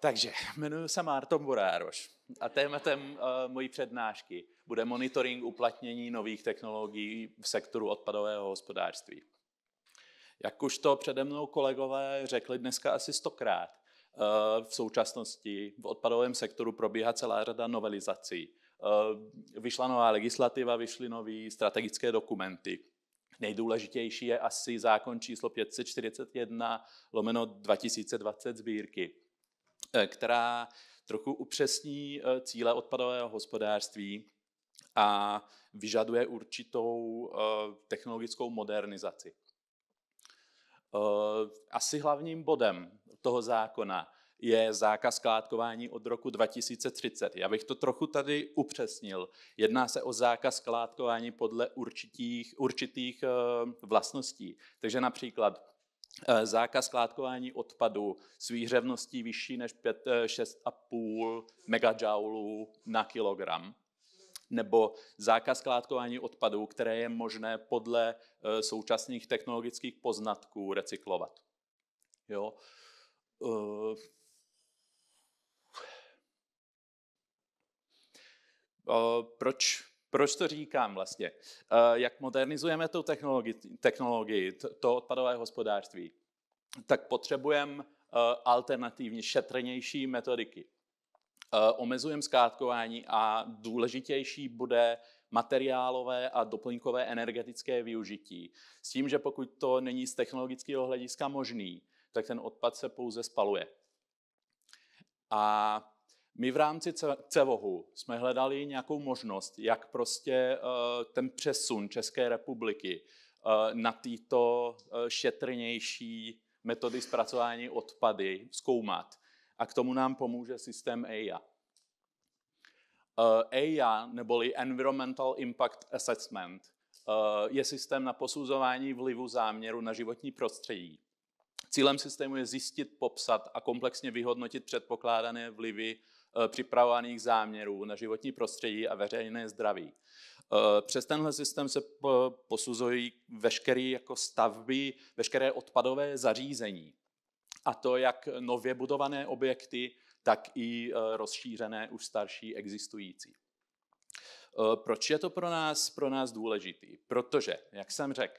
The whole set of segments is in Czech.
Takže jmenuji se Márton Borároš a tématem uh, mojí přednášky bude monitoring uplatnění nových technologií v sektoru odpadového hospodářství. Jak už to přede mnou kolegové řekli dneska asi stokrát, uh, v současnosti v odpadovém sektoru probíhá celá řada novelizací. Uh, vyšla nová legislativa, vyšly nové strategické dokumenty. Nejdůležitější je asi zákon číslo 541 lomeno 2020 sbírky Eh, která trochu upřesní eh, cíle odpadového hospodářství a vyžaduje určitou eh, technologickou modernizaci. Asi hlavním bodem toho zákona je zákaz skládkování od roku 2030. Já bych to trochu tady upřesnil. Jedná se o zákaz skládkování podle určitých, určitých vlastností. Takže například Eh, zákaz skládkování odpadu s výhřevností vyšší než 6,5 eh, MJ na kilogram nebo zákaz skládkování odpadů, které je možné podle eh, současných technologických poznatků recyklovat. Jo. Proč proč to říkám vlastně? Eh, jak modernizujeme tu technologii, technologii to odpadové hospodářství, tak potřebujeme eh, alternativně šetrnější metodiky. Eh, omezujeme skládkování a důležitější bude materiálové a doplňkové energetické využití. S tím, že pokud to není z technologického hlediska možný, tak ten odpad se pouze spaluje. A my v rámci CEVOHu jsme hledali nějakou možnost, jak prostě eh, ten přesun České republiky eh, na tyto eh, šetrnější metody zpracování odpady zkoumat. A k tomu nám pomůže systém EIA. EIA, neboli Environmental Impact Assessment, je systém na posuzování vlivu záměru na životní prostředí. Cílem systému je zjistit, popsat a komplexně vyhodnotit předpokládané vlivy Eh, připravovaných záměrů na životní prostředí a veřejné zdraví. Eh, přes tenhle systém se posuzují veškeré jako stavby, veškeré odpadové zařízení. A to jak nově budované objekty, tak i eh, rozšířené už starší existující. Proč je to pro nás, pro nás důležitý? Protože, jak jsem řekl,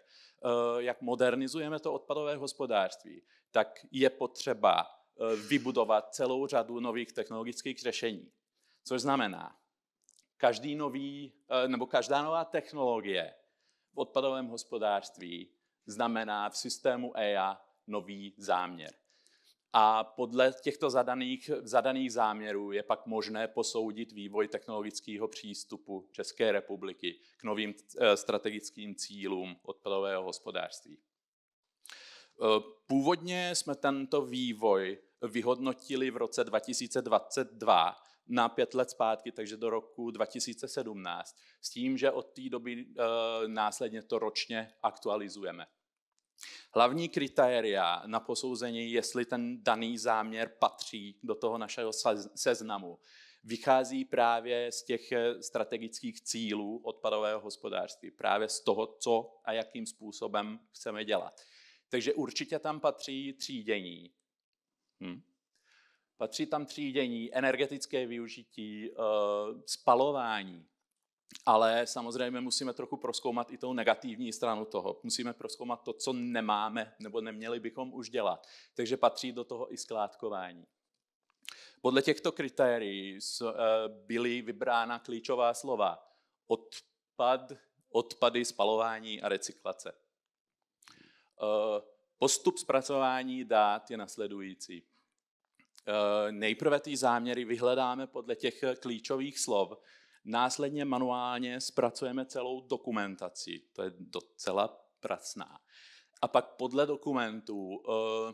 jak modernizujeme to odpadové hospodářství, tak je potřeba Eh, vybudovat celou řadu nových technologických řešení. Což znamená, každý nový, eh, nebo každá nová technologie v odpadovém hospodářství znamená v systému EIA nový záměr. A podle těchto zadaných, zadaných záměrů je pak možné posoudit vývoj technologického přístupu České republiky k novým eh, strategickým cílům odpadového hospodářství. Původně jsme tento vývoj vyhodnotili v roce 2022 na pět let zpátky, takže do roku 2017, s tím, že od té doby eh, následně to ročně aktualizujeme. Hlavní kritéria na posouzení, jestli ten daný záměr patří do toho našeho seznamu, vychází právě z těch eh, strategických cílů odpadového hospodářství, právě z toho, co a jakým způsobem chceme dělat. Takže určitě tam patří třídění, Hm? Patří tam třídění, energetické využití, eh, spalování, ale samozřejmě musíme trochu proskoumat i tou negativní stranu toho. Musíme proskoumat to, co nemáme nebo neměli bychom už dělat. Takže patří do toho i skládkování. Podle těchto kritérií eh, byly vybrána klíčová slova odpad, odpady, spalování a recyklace. Eh, Postup zpracování dát je nasledující. Eh, nejprve ty záměry vyhledáme podle těch eh, klíčových slov, následně manuálně zpracujeme celou dokumentaci, to je docela pracná. A pak podle dokumentů eh,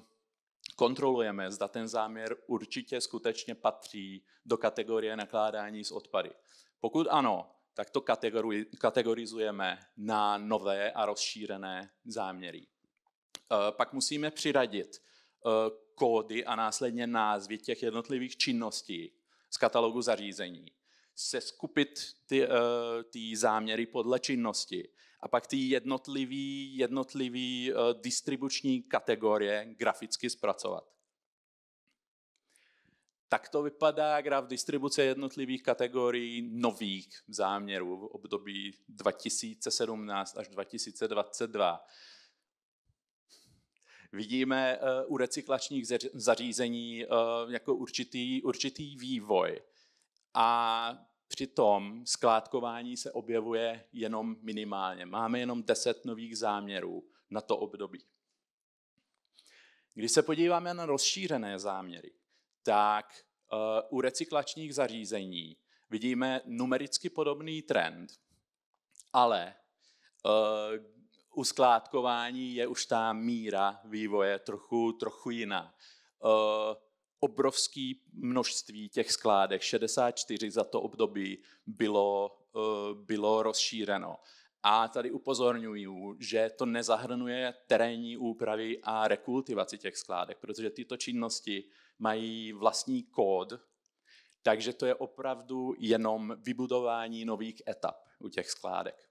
kontrolujeme, zda ten záměr určitě skutečně patří do kategorie nakládání s odpady. Pokud ano, tak to kategorizujeme na nové a rozšířené záměry. Eh, pak musíme přiradit eh, kódy a následně názvy těch jednotlivých činností z katalogu zařízení. Seskupit ty, eh, ty záměry podle činnosti a pak ty jednotlivý, jednotlivý distribuční kategorie graficky zpracovat. Tak to vypadá graf distribuce jednotlivých kategorií nových záměrů v období 2017 až 2022 vidíme eh, u recyklačních zařízení eh, jako určitý, určitý vývoj. A přitom skládkování se objevuje jenom minimálně. Máme jenom 10 nových záměrů na to období. Když se podíváme na rozšířené záměry, tak eh, u recyklačních zařízení vidíme numericky podobný trend, ale u skládkování je už ta míra vývoje trochu, trochu jiná. E, obrovský množství těch skládek, 64 za to období, bylo, e, bylo rozšířeno. A tady upozorňuji, že to nezahrnuje terénní úpravy a rekultivaci těch skládek, protože tyto činnosti mají vlastní kód, takže to je opravdu jenom vybudování nových etap u těch skládek.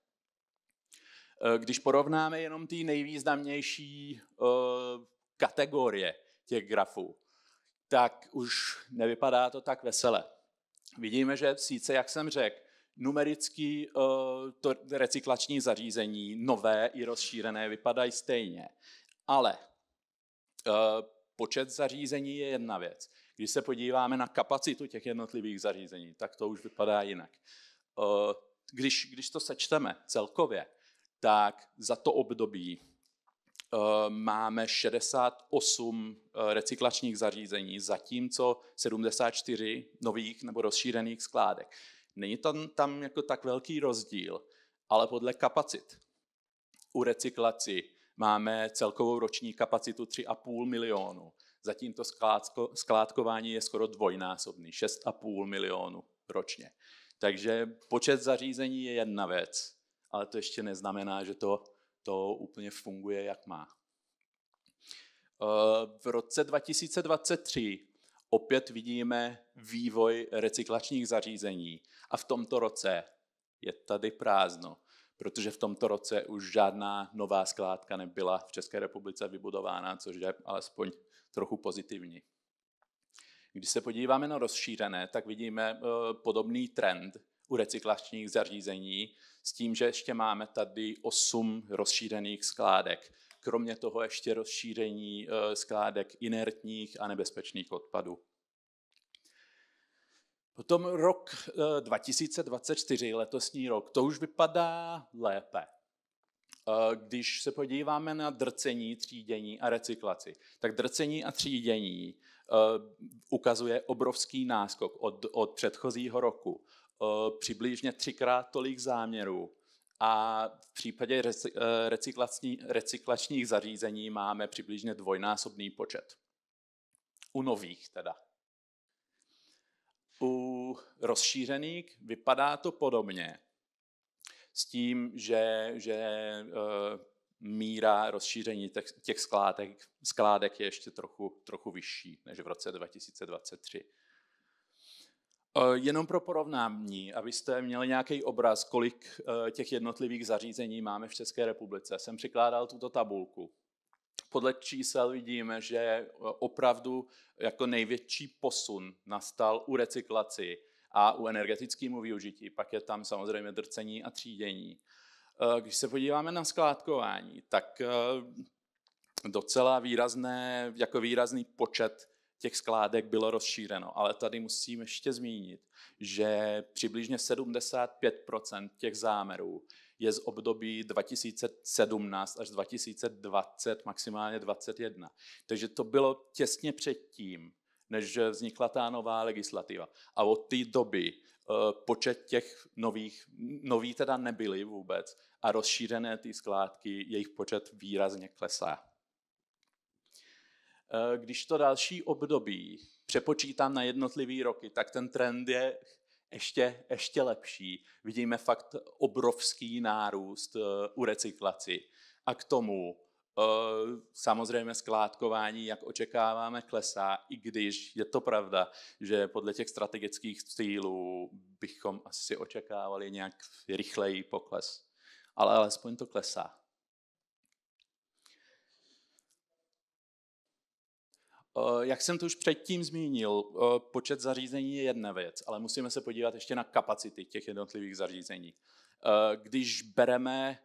Eh, když porovnáme jenom ty nejvýznamnější eh, kategorie těch grafů, tak už nevypadá to tak vesele. Vidíme, že sice, jak jsem řekl, numerický eh, to recyklační zařízení, nové i rozšířené, vypadají stejně. Ale počet zařízení je jedna věc. Když se podíváme na kapacitu těch jednotlivých zařízení, tak to už vypadá jinak. Když, když to sečteme celkově, tak za to období eh, máme 68 eh, recyklačních zařízení, zatímco 74 nových nebo rozšířených skládek. Není tam, tam jako tak velký rozdíl, ale podle kapacit. U recyklaci máme celkovou roční kapacitu 3,5 milionu, zatímto skládko, skládkování je skoro dvojnásobný, 6,5 milionu ročně. Takže počet zařízení je jedna věc, ale to ještě neznamená, že to, to úplně funguje, jak má. Eh, v roce 2023 opět vidíme vývoj recyklačních zařízení a v tomto roce je tady prázdno, protože v tomto roce už žádná nová skládka nebyla v České republice vybudována, což je alespoň trochu pozitivní. Když se podíváme na rozšířené, tak vidíme eh, podobný trend, u recyklačních zařízení, s tím, že ještě máme tady osm rozšířených skládek. Kromě toho ještě rozšíření eh, skládek inertních a nebezpečných odpadů. Potom rok 2024, eh, letosní rok, to už vypadá lépe. Eh, když se podíváme na drcení, třídění a recyklaci, tak drcení a třídění ukazuje obrovský náskok od, od předchozího roku přibližně třikrát tolik záměrů. A v případě e, recyklační, recyklačních zařízení máme přibližně dvojnásobný počet. U nových teda. U rozšířených vypadá to podobně, s tím, že, že e, míra rozšíření těch, těch skládek, skládek je ještě trochu, trochu vyšší než v roce 2023. Eh, jenom pro porovnání, abyste měli nějaký obraz, kolik eh, těch jednotlivých zařízení máme v České republice, jsem přikládal tuto tabulku. Podle čísel vidíme, že eh, opravdu jako největší posun nastal u recyklaci a u energetickému využití. Pak je tam samozřejmě drcení a třídění. Když se podíváme na skládkování, tak docela výrazné, jako výrazný počet těch skládek bylo rozšířeno. Ale tady musím ještě zmínit, že přibližně 75% těch záměrů je z období 2017 až 2020, maximálně 2021. Takže to bylo těsně předtím, než vznikla ta nová legislativa. A od té doby eh, počet těch nových, noví teda nebyly vůbec a rozšířené ty skládky, jejich počet výrazně klesá. Eh, když to další období přepočítám na jednotlivý roky, tak ten trend je ještě, ještě lepší. Vidíme fakt obrovský nárůst eh, u recyklaci. A k tomu eh, samozřejmě skládkování, jak očekáváme, klesá, i když je to pravda, že podle těch strategických cílů bychom asi očekávali nějak rychlejší pokles. Ale alespoň to klesá. Eh, jak jsem to už předtím zmínil, eh, počet zařízení je jedna věc, ale musíme se podívat ještě na kapacity těch jednotlivých zařízení. Eh, když bereme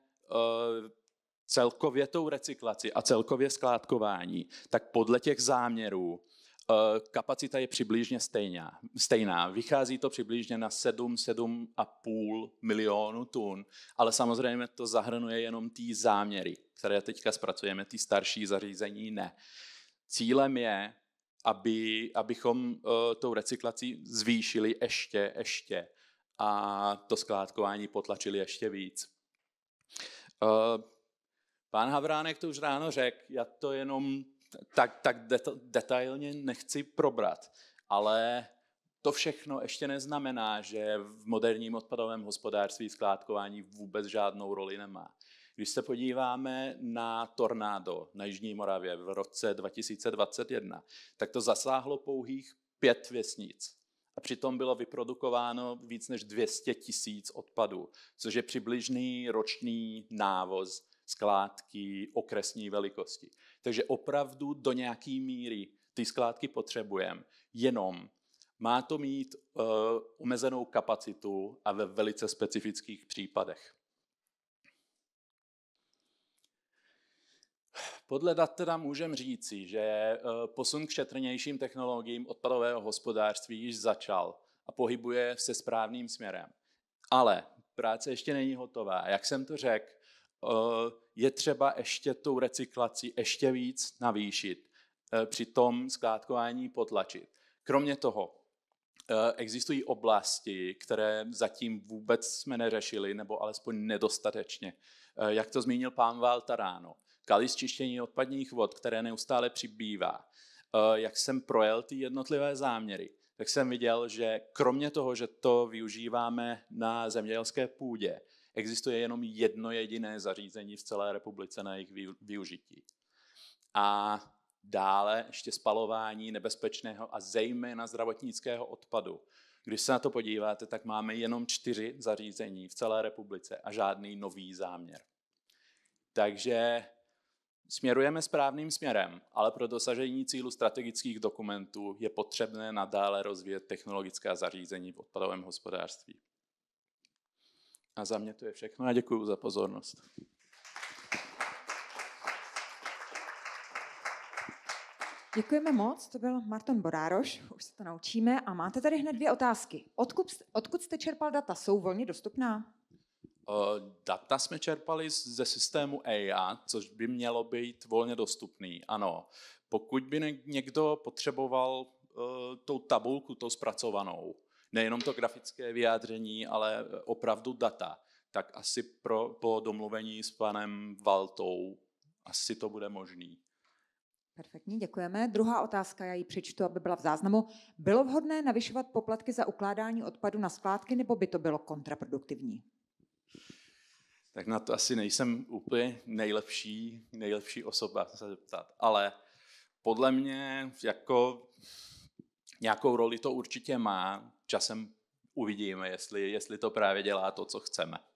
celkově tou recyklaci a celkově skládkování, tak podle těch záměrů kapacita je přibližně stejná. stejná. Vychází to přibližně na 7, 7,5 milionu tun, ale samozřejmě to zahrnuje jenom ty záměry, které teďka zpracujeme, ty starší zařízení ne. Uh, Cílem je, aby, abychom uh, tou recyklací zvýšili ještě, ještě a to skládkování potlačili ještě víc. Uh, pán Havránek to už ráno řekl, já to jenom tak, tak detailně nechci probrat, ale to všechno ještě neznamená, že v moderním odpadovém hospodářství skládkování vůbec žádnou roli nemá. Když se podíváme na tornádo na Jižní Moravě v roce 2021, tak to zasáhlo pouhých pět vesnic. A přitom bylo vyprodukováno víc než 200 tisíc odpadů, což je přibližný roční návoz skládky okresní velikosti. Takže opravdu do nějaké míry ty skládky potřebujeme, jenom má to mít uh, omezenou kapacitu a ve velice specifických případech. Podle dat teda můžeme říci, že eh, posun k šetrnějším technologiím odpadového hospodářství již začal a pohybuje se správným směrem. Ale práce ještě není hotová. Jak jsem to řekl, eh, je třeba ještě tou recyklací ještě víc navýšit, eh, při tom skládkování potlačit. Kromě toho, Eh, existují oblasti, které zatím vůbec jsme neřešili, nebo alespoň nedostatečně. Eh, jak to zmínil pán Valta ráno, kalis čištění odpadních vod, které neustále přibývá. Eh, jak jsem projel ty jednotlivé záměry, tak jsem viděl, že kromě toho, že to využíváme na zemědělské půdě, existuje jenom jedno jediné zařízení v celé republice na jejich využití. A dále ještě spalování nebezpečného a zejména zdravotnického odpadu. Když se na to podíváte, tak máme jenom čtyři zařízení v celé republice a žádný nový záměr. Takže směrujeme správným směrem, ale pro dosažení cílu strategických dokumentů je potřebné nadále rozvíjet technologická zařízení v odpadovém hospodářství. A za mě to je všechno a děkuji za pozornost. Děkujeme moc, to byl Marton Borároš, už se to naučíme. A máte tady hned dvě otázky. Odkud, odkud jste čerpal data? Jsou volně dostupná? Uh, data jsme čerpali ze systému EIA, což by mělo být volně dostupný, ano. Pokud by někdo potřeboval uh, tou tabulku, tou zpracovanou, nejenom to grafické vyjádření, ale opravdu data, tak asi pro, po domluvení s panem Valtou asi to bude možný. Perfektně, děkujeme. Druhá otázka, já ji přečtu, aby byla v záznamu. Bylo vhodné navyšovat poplatky za ukládání odpadu na skládky, nebo by to bylo kontraproduktivní? Tak na to asi nejsem úplně nejlepší, nejlepší osoba se zeptat, ale podle mě jako nějakou roli to určitě má. Časem uvidíme, jestli, jestli to právě dělá to, co chceme.